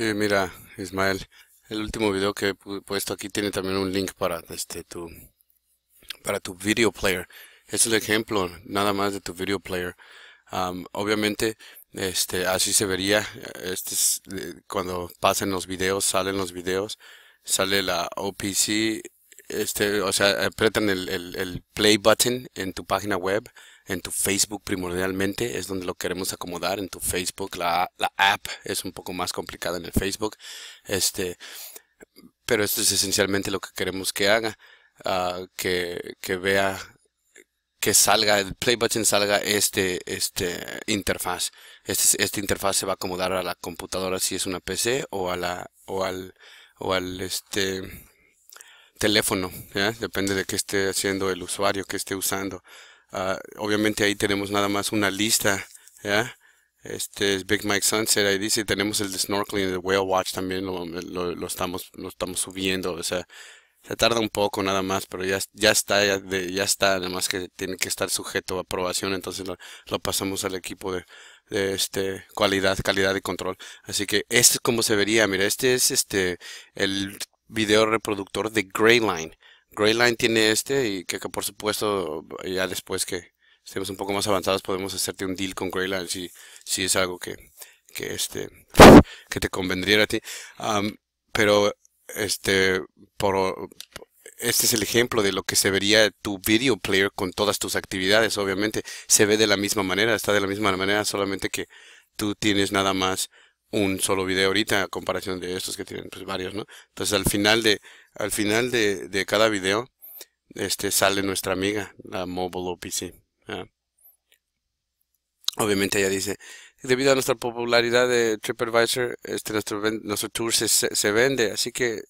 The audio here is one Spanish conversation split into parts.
Sí, mira, Ismael, el último video que he puesto aquí tiene también un link para este tu para tu video player. Es el ejemplo nada más de tu video player. obviamente, este así se vería. Este eh, cuando pasen los videos, salen los videos, sale la OPC este, o sea, apretan el, play button en tu página web, en tu Facebook primordialmente, es donde lo queremos acomodar, en tu Facebook, la, app es un poco más complicada en el Facebook, este, pero esto es esencialmente lo que queremos que haga, ah, que, vea, que salga, el play button salga este, este interfaz. Este, esta interfaz se va a acomodar a la computadora si es una PC o a la, o al, o al, este, teléfono, ¿ya? depende de qué esté haciendo el usuario, que esté usando. Ah, obviamente ahí tenemos nada más una lista, ¿ya? Este es Big Mike Sunset, ahí dice, tenemos el de Snorkeling, el de Whale Watch también, lo, lo, estamos, lo estamos subiendo, o sea, se tarda un poco nada más, pero ya, ya está, ya, está, nada que tiene que estar sujeto a aprobación, entonces lo, pasamos al equipo de, este, cualidad, calidad de control. Así que este es como se vería, mira, este es este, el video reproductor de Greyline. Greyline tiene este y que, por supuesto ya después que estemos un poco más avanzados podemos hacerte un deal con Greyline si, si es algo que, que, este, que te convendría a ti. pero este, por, este es el ejemplo de lo que se vería tu video player con todas tus actividades. Obviamente se ve de la misma manera, está de la misma manera, solamente que tú tienes nada más un solo video ahorita a comparación de estos que tienen pues, varios, ¿no? Entonces al final de, al final de, cada video, este sale nuestra amiga, la Mobile OPC. Obviamente ella dice, debido a nuestra popularidad de TripAdvisor, este, nuestro, nuestro tour se, se vende, así que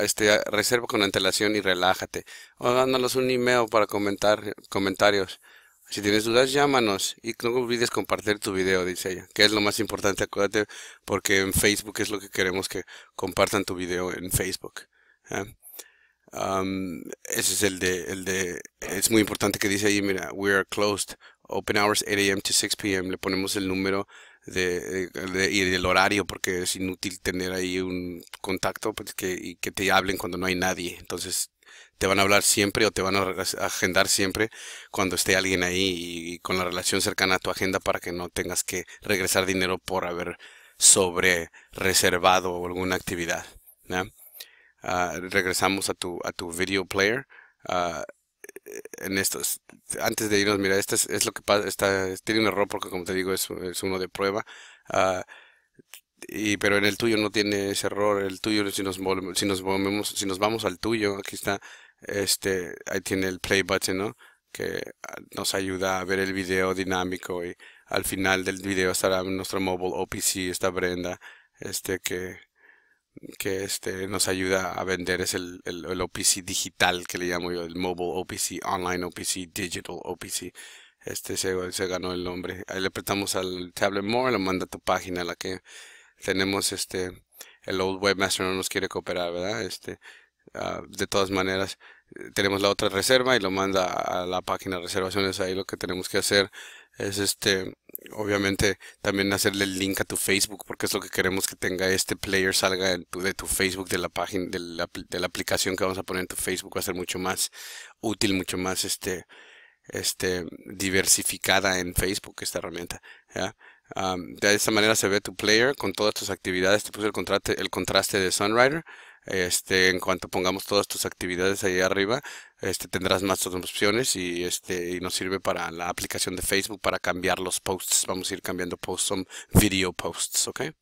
este, reserva con antelación y relájate. O dándonos un email para comentar comentarios. Si tienes dudas, llámanos y no olvides compartir tu video, dice ella, que es lo más importante, acuérdate, porque en Facebook es lo que queremos que compartan tu video en Facebook. ¿eh? Um, ese es el de, el de, es muy importante que dice ahí, mira, we are closed, open hours 8 a.m. to 6 p.m. Le ponemos el número de, y el horario porque es inútil tener ahí un contacto pues, que, y que te hablen cuando no hay nadie. Entonces te van a hablar siempre o te van a agendar siempre cuando esté alguien ahí y, con la relación cercana a tu agenda para que no tengas que regresar dinero por haber sobre reservado alguna actividad. Ah, regresamos a tu, a tu video player. Ah, en estos, antes de irnos, mira, este es, lo que pasa, está, tiene un error porque como te digo es, es uno de prueba. Ah, pero en el tuyo no tiene ese error, el tuyo si nos si nos si nos vamos al tuyo, aquí está, este, ahí tiene el play button, ¿no? Que ah, nos ayuda a ver el video dinámico y al final del video estará nuestro mobile OPC, esta Brenda, este que que este nos ayuda a vender es el, el, OPC digital que le llamo yo, el mobile OPC, online OPC, digital OPC. Este se, ganó el nombre. Ahí le apretamos al tablet more, lo manda a tu página, la que tenemos este el old webmaster no nos quiere cooperar, ¿verdad? Este, ah, de todas maneras, eh, tenemos la otra reserva y lo manda a la página de reservaciones. Ahí lo que tenemos que hacer es este, obviamente también hacerle el link a tu Facebook, porque es lo que queremos que tenga este player salga de tu, Facebook, de la página, de la, aplicación que vamos a poner en tu Facebook. Va a ser mucho más útil, mucho más este, este, diversificada en Facebook esta herramienta. ¿ya? de esa manera se ve tu player con todas tus actividades. Te puse el, contraste, el contraste de Sunrider. Este, en cuanto pongamos todas tus actividades ahí arriba, este, tendrás más opciones y, este, y nos sirve para la aplicación de Facebook para cambiar los posts. Vamos a ir cambiando posts, son video posts, ¿ok?